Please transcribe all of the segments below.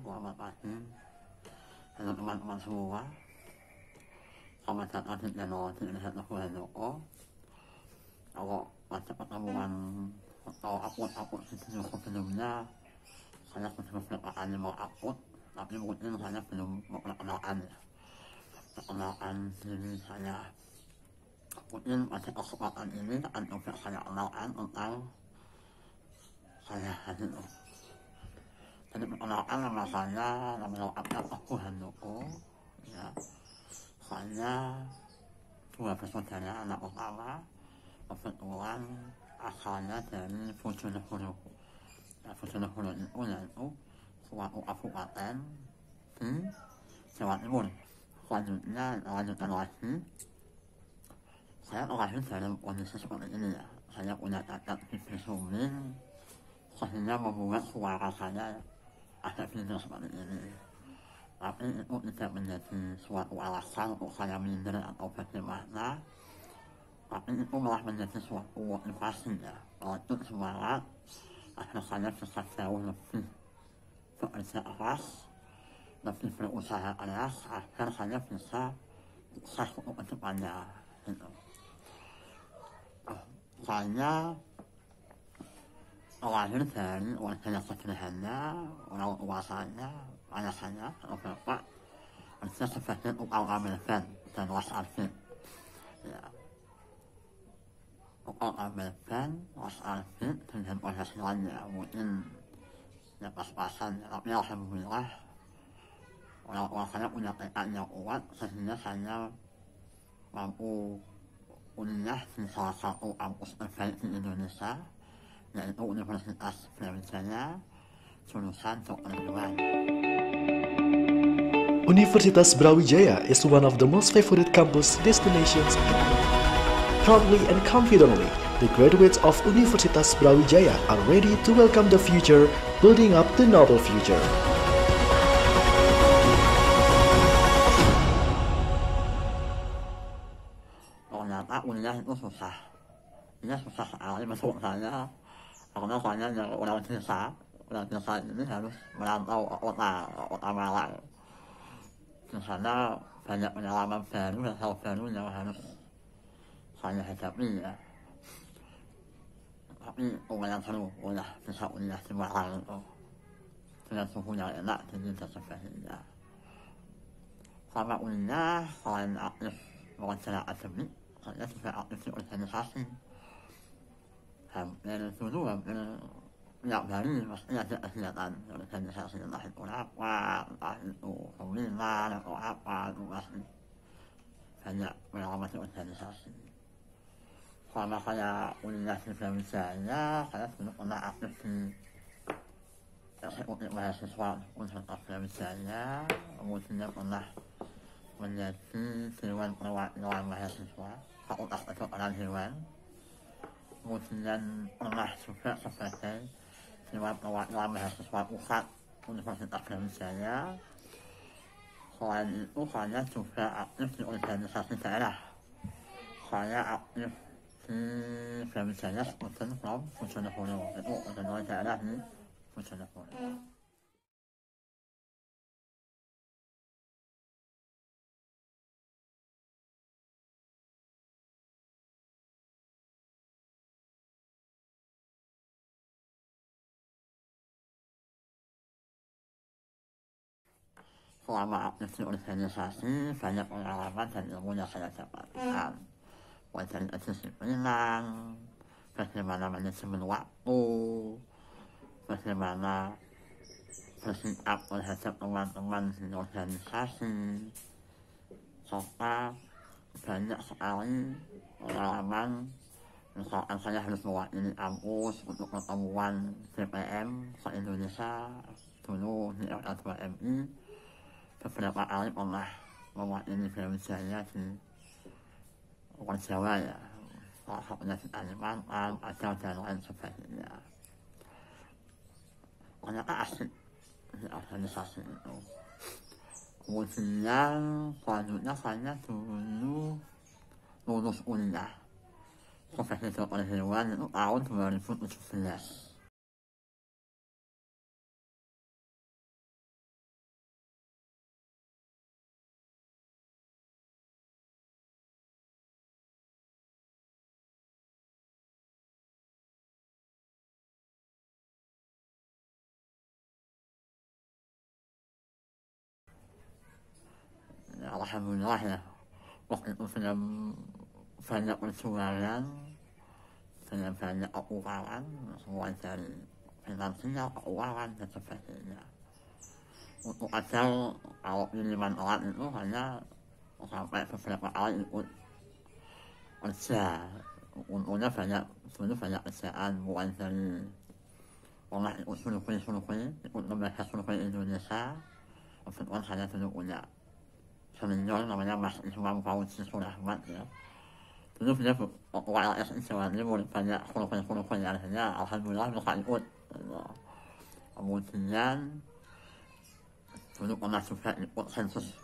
selamat pagi Halo teman-teman semua Selamat datang di channel Indonesia Gue Aku Kalau baca pertemuan atau upload-upload video sebelumnya Saya sudah beberapa yang mau upload Tapi mungkin saya belum memperkenalkan Perkenalkan diri saya Mungkin pada kesempatan ini akan coba saya kenalkan tentang saya hari jadi perkenalkan nama saya, nama lengkapnya Teguh Handoko. Ya. Saya dua bersaudara anak utama, kebetulan asalnya dari Bojonegoro. Ya, Bojonegoro itu yaitu suatu kabupaten di Jawa Timur. Selanjutnya, lanjutkan lagi, saya terlahir dalam kondisi seperti ini ya. Saya punya cacat di sehingga membuat suara saya akhirnya suami ini. Tapi itu tidak menjadi suatu alasan untuk saya minder atau bagaimana. Tapi itu malah menjadi suatu motivasi ya. itu semangat, agar saya bisa jauh lebih bekerja keras, lebih berusaha keras, agar saya bisa sukses untuk kedepannya. Gitu. Saya Terakhir dari Ortodoks Gereja Orang Wasanya Alasannya Oke Itu seperti ukau Amerikan Dan Los Alvin Ya Ukau Amerikan Los Alvin Dengan penyesuaiannya Mungkin Ya pas-pasan Tapi Alhamdulillah Orang tua saya punya tekad yang kuat Sehingga saya Mampu Kuliah Di salah satu kampus terbaik di Indonesia dan Universitas Brawijaya, jurusan Dokter Hewan. Universitas Brawijaya is one of the most favorite campus destinations in Proudly and confidently, the graduates of Universitas Brawijaya are ready to welcome the future, building up the noble future. เของนครนั่นเราศึกษาเราศึกษาไม่ใช่เราเอาออกาสโอกาสมาหลายเึกษาหน้าพยายามาแฝงนู่นเราแฝงนู่นเราแฝงนู่นขายนะ้จันี่นะครับนี่โอ้ยยังสนุกโอ้ยนะศึกษาโอ้ยนะสบายแล้วก็จะสูรณ์อย่างนั้นที่นี่จะเบานะสำหรับวันนี้ขอให้อัพวันานะอัศมิขอให้ทุกท่านอาพสุเสันต์ครับ الأفهام لأن الشذوذ من اليابانيين وصية أشياء من شيخ الله الأرقى وقائد الناس مال الأرقى المسجد فجاء بالعربة والثالثة قام فلا ولله الكلام الثانية فيسبق مع الطفل وهي الشيطان قلت الأفلام الثانية وقلت الله والتي سوى القوى وهي الشيطان فقل أخطأت على الهوان kemudian pernah juga sebagai dewan perwakilan mahasiswa pusat Universitas Brawijaya. Selain itu saya juga aktif di organisasi daerah. Saya aktif di Brawijaya Student Club Bojonegoro, itu organisasi daerah di Bojonegoro. Selama aktif di organisasi, banyak pengalaman dan ilmu yang saya dapatkan. Wajar kedisiplinan, bagaimana manajemen waktu, bagaimana bersikap terhadap teman-teman di organisasi, serta banyak sekali pengalaman misalkan saya harus mewakili kampus untuk pertemuan CPM se-Indonesia dulu di LK2MI تفرق عريقنا ووطني في وسائلات وسوايا صاحبنا في الألمان قال أتوت صفة الله وأنا أحسن في أرسل شخصي وسلام قالوا نصرنا تولوا نصر الله صفحة القرآن أعود ورفض في الله الحمدلله وقفنا فنقوا سوالا فنقوا غارا وصورة فنقصنا غارا فتفاتينا وقتل عرقل لمن أراد الأغنى وقفنا ففلق عرقل قساء ونفنا ونفنا قساء مغنثل ونحن نقول سلقين سلقين نقول نبحث سلقين إذن نساء وفنقل حدث نقول seminal namanya Mas Islam Fauzi Surahman ya. Dulu beliau WLS Iswani mulai banyak survei-survei yang akhirnya Alhamdulillah bisa ikut. Kemudian dulu pernah juga ikut sensus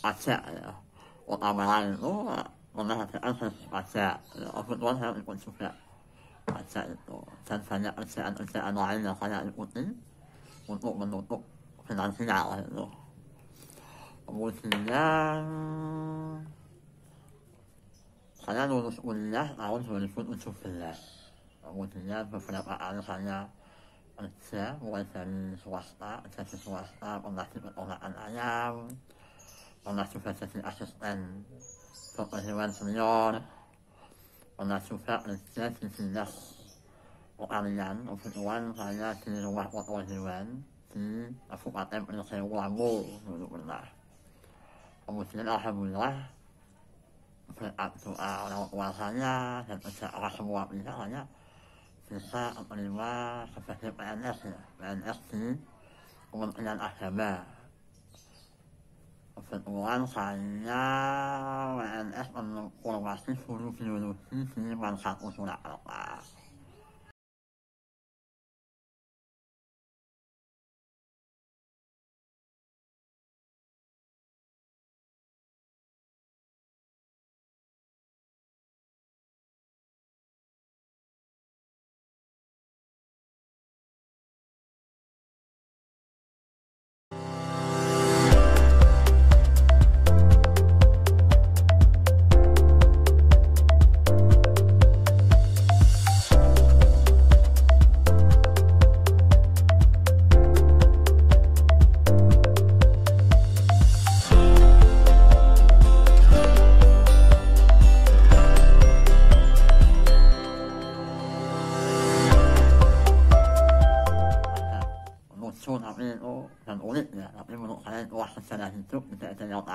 pajak ya. Utama lain itu memperhatikan sensus pajak. Ya, kebetulan saya ikut juga pajak itu. Dan banyak kerjaan-kerjaan lain yang saya ikuti untuk menutup finansial itu. Wuslan karena lulus kuliah tahun 2017 kemudian beberapa alasannya kerja mulai dari swasta jadi swasta pernah di peternakan ayam pernah juga jadi asisten dokter hewan senior pernah juga kerja di dinas pertanian kebetulan saya di rumah kotor hewan di Kabupaten Penyelesaian Ulangu dulu pernah kemudian alhamdulillah berkat doa orang kuasanya saya dan usaha semua pihak saya bisa menerima sebagai PNS ya, PNS di Kementerian Agama. Kebetulan saya PNS mengukurasi guru biologi di Mansatu Surakarta.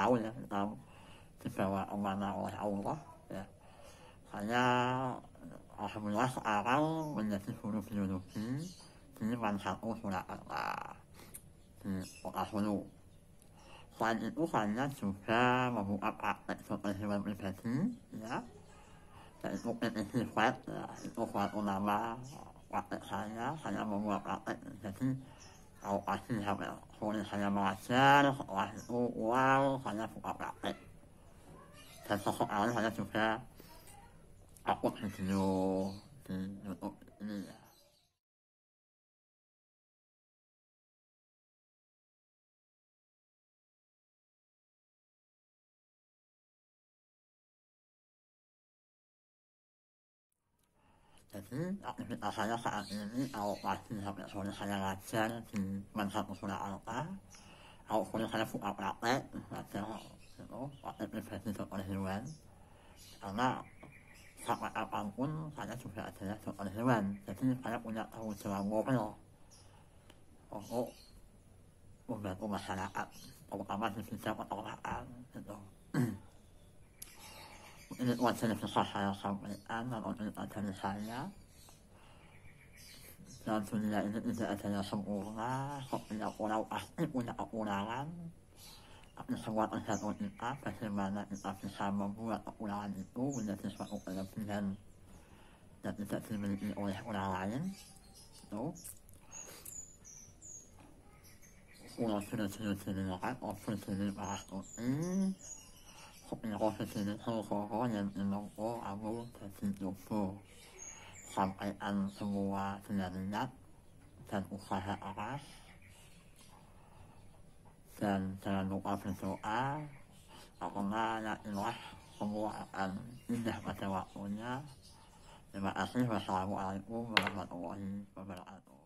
tahu ya tahu dibawa kemana oleh Allah ya saya alhamdulillah sekarang menjadi guru biologi di Mansatu Surakarta di Kota Solo selain itu saya juga membuka praktek dokter hewan pribadi ya dan itu PPC Flat ya itu suatu Unama praktek saya saya membuka praktek jadi เอาอาชีพแบบคุณพยนบาเชื่อหรอว่าลู้ว้าวเขาจะถูกออกแบบไปแต่สองอันเขาจะสูกแค่ออกมาอยู่ที่อยู่ตรงนี้ Jadi saya saat ini alokasi sampai sore saya latihan di Bangsa Kusura Alka Kalau sore saya suka praktek, ngajar itu praktek privasi dokter hewan Karena sampai apapun saya juga adalah oleh hewan Jadi saya punya tahu jalan moral Untuk membantu masyarakat, terutama di bidang peternakan gitu وتلك صحراء أمر إن أتى الحياة لكن إذا أتى الحقوق يقول أحقق لأقول عن سواء أشهد إن أفتي ما إن أفتحام وأقول عن الأول التي سأقول فيها التي تأتي من الأول يقول عن ورسول سيدنا عن أفتي مع حقوقي mengasihkan seseorang yang menunggu aku bersidukku. Sampaikan semua senyariat dan usaha aras. Dan jangan lupa berdoa, karena ilah semua akan indah pada waktunya. Terima kasih. Wassalamualaikum warahmatullahi wabarakatuh.